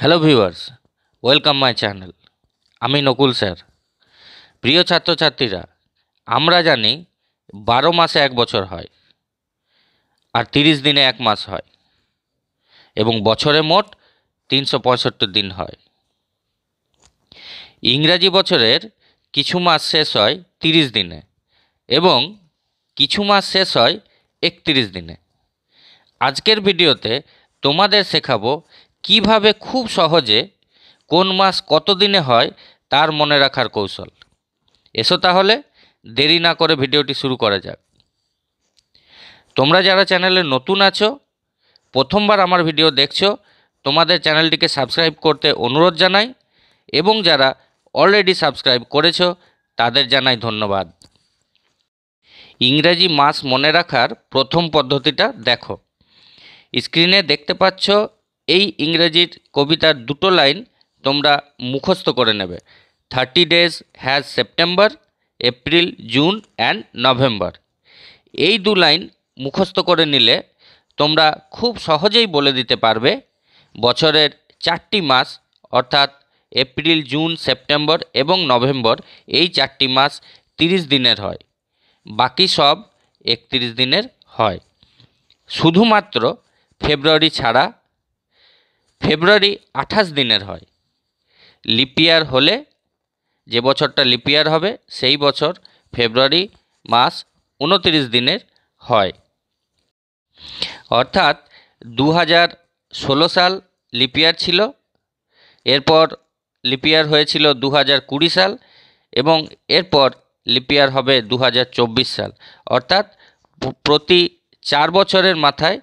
hello viewers welcome my channel আমি Nakul sir প্রিয় ছাত্রছাত্রীরা আমরা জানি বারো মাসে এক বছর হয় আর তিরিশ দিনে এক মাস হয় এবং বছরে মোট তিনশো পঁয়ষট্টি দিন হয় ইংরাজি বছরের কিছু মাস শেষ হয় তিরিশ দিনে এবং কিছু মাস শেষ হয় একত্রিশ দিনে আজকের ভিডিওতে তোমাদের শেখাবো কিভাবে খুব সহজে কোন মাস কত দিনে হয় তার মনে রাখার কৌশল এসো তাহলে দেরি না করে ভিডিওটি শুরু করা যাক তোমরা যারা চ্যানেলে নতুন আছো প্রথমবার আমার ভিডিও দেখছো তোমাদের চ্যানেলটিকে সাবস্ক্রাইব করতে অনুরোধ জানাই এবং যারা অলরেডি সাবস্ক্রাইব করেছো তাদের জানাই ধন্যবাদ ইংরেজি মাস মনে রাখার প্রথম পদ্ধতিটা দেখো স্ক্রিনে দেখতে পাচ্ছ এই ইংরেজির কবিতার দুটো লাইন তোমরা মুখস্থ করে নেবে thirty days has September April June and November এই দু লাইন মুখস্থ করে নিলে তোমরা খুব সহজেই বলে দিতে পারবে বছরের চারটি মাস অর্থাৎ এপ্রিল জুন সেপ্টেম্বর এবং নভেম্বর এই চারটি মাস তিরিশ দিনের হয় বাকি সব একত্রিশ দিনের হয় শুধুমাত্র ফেব্রুয়ারি ছাড়া ফেব্রুয়ারি আঠাশ দিনের হয় লিপিয়ার হলে যে বছরটা লিপিয়ার হবে সেই বছর ফেব্রুয়ারি মাস উনত্রিশ দিনের হয় অর্থাৎ দু হাজার ষোলো সাল লিপিয়ার ছিল এরপর লিপিয়ার হয়েছিল দু হাজার কুড়ি সাল এবং এরপর লিপিয়ার হবে দু হাজার চব্বিশ সাল অর্থাৎ প্রতি চার বছরের মাথায়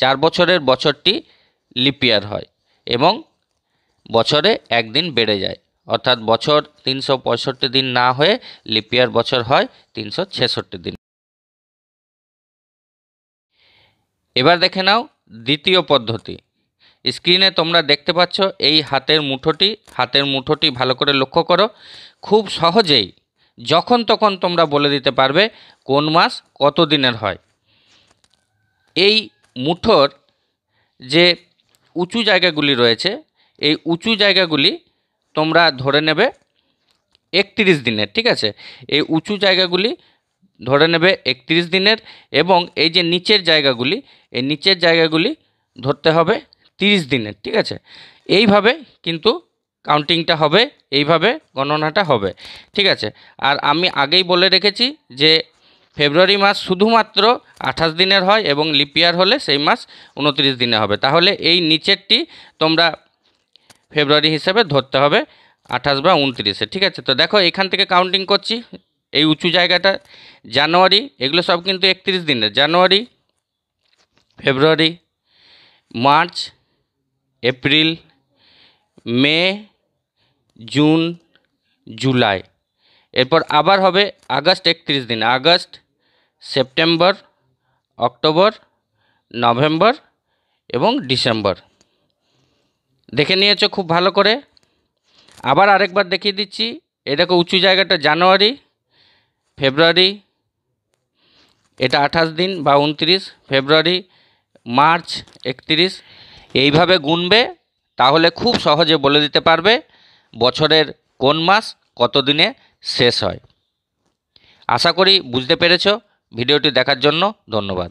চার বছরের বছরটি লিপিয়ার হয় এবং বছরে একদিন বেড়ে যায় অর্থাৎ বছর তিনশো পঁয়ষট্টি দিন না হয়ে লিপিয়ার বছর হয় তিনশো ছেষট্টি দিন এবার দেখে নাও দ্বিতীয় পদ্ধতি স্ক্রিনে তোমরা দেখতে পাচ্ছ এই হাতের মুঠোটি হাতের মুঠোটি ভালো করে লক্ষ্য করো খুব সহজেই যখন তখন তোমরা বলে দিতে পারবে কোন মাস কত দিনের হয় এই মুঠোর যে উঁচু জায়গাগুলি রয়েছে এই উঁচু জায়গাগুলি তোমরা ধরে নেবে একত্রিশ দিনের ঠিক আছে এই উঁচু জায়গাগুলি ধরে নেবে একত্রিশ দিনের এবং এই যে নিচের জায়গাগুলি এই নিচের জায়গাগুলি ধরতে হবে তিরিশ দিনের ঠিক আছে এইভাবে কিন্তু কাউন্টিংটা হবে এইভাবে গণনাটা হবে ঠিক আছে আর আমি আগেই বলে রেখেছি যে ফেব্রুয়ারি মাস শুধুমাত্র আঠাশ দিনের হয় এবং লিপিয়ার হলে সেই মাস উনত্রিশ দিনে হবে তাহলে এই নিচেরটি তোমরা ফেব্রুয়ারি হিসেবে ধরতে হবে আঠাশ বা উনত্রিশে ঠিক আছে তো দেখো এখান থেকে কাউন্টিং করছি এই উঁচু জায়গাটা জানুয়ারি এগুলো সব কিন্তু একত্রিশ দিনের January February March April May June July এরপর আবার হবে আগস্ট একত্রিশ দিন আগস্ট সেপ্টেম্বর অক্টোবর নভেম্বর এবং ডিসেম্বর দেখে নিয়েছ খুব ভালো করে আবার আরেকবার দেখিয়ে দিচ্ছি এটাকে উঁচু জায়গাটা জানুয়ারি ফেব্রুয়ারি এটা আঠাশ দিন বা উনত্রিশ ফেব্রুয়ারি মার্চ একত্রিশ এইভাবে গুনবে তাহলে খুব সহজে বলে দিতে পারবে বছরের কোন মাস কত দিনে শেষ হয় আশা করি বুঝতে পেরেছ ভিডিওটি দেখার জন্য ধন্যবাদ